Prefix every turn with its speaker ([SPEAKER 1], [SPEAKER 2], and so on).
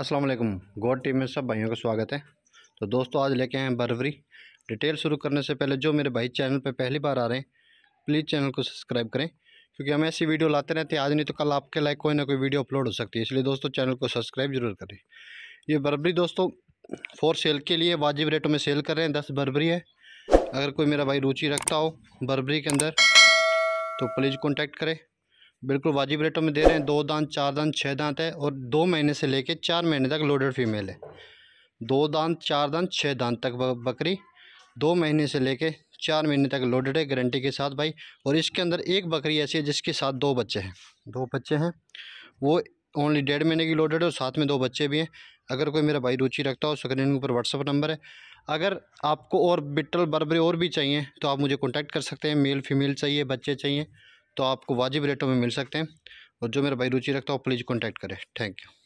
[SPEAKER 1] अस्सलाम वालेकुम God team में सब भाइयों का स्वागत है तो दोस्तों आज लेके आए हैं बर्वरी डिटेल शुरू करने से पहले जो मेरे भाई चैनल पर पहली बार आ रहे हैं प्लीज़ चैनल को सब्सक्राइब करें क्योंकि हम ऐसी वीडियो लाते रहते हैं आज नहीं तो कल आपके लाइक कोई ना कोई वीडियो अपलोड हो सकती है इसलिए दोस्तों चैनल को सब्सक्राइब जरूर करें ये बर्बरी दोस्तों फोर सेल के लिए वाजिब रेटों में सेल कर रहे हैं दस बर्बरी है अगर कोई मेरा भाई रुचि रखता हो बर्बरी के अंदर तो प्लीज़ कॉन्टैक्ट करें बिल्कुल वाजिब रेटों में दे रहे हैं दो दांत चार दांत छः दांत है और दो महीने से लेके चार महीने तक लोडेड फीमेल है दो दांत चार दांत छः दांत तक बकरी दो महीने से लेके चार महीने तक लोडेड है गारंटी के साथ भाई और इसके अंदर एक बकरी ऐसी है जिसके साथ दो बच्चे हैं दो बच्चे हैं वो ओनली डेढ़ महीने की लोडेड है और साथ में दो बच्चे भी हैं अगर कोई मेरा भाई रुचि रखता हो स्क्रीन ऊपर व्हाट्सअप नंबर है अगर आपको और बिट्टल बर्बरी और भी चाहिए तो आप मुझे कॉन्टैक्ट कर सकते हैं मेल फीमेल चाहिए बच्चे चाहिए तो आपको वाजिब रेटों में मिल सकते हैं और जो मेरा भाई रुचि रखता हो प्लीज़ कॉन्टैक्ट करें थैंक यू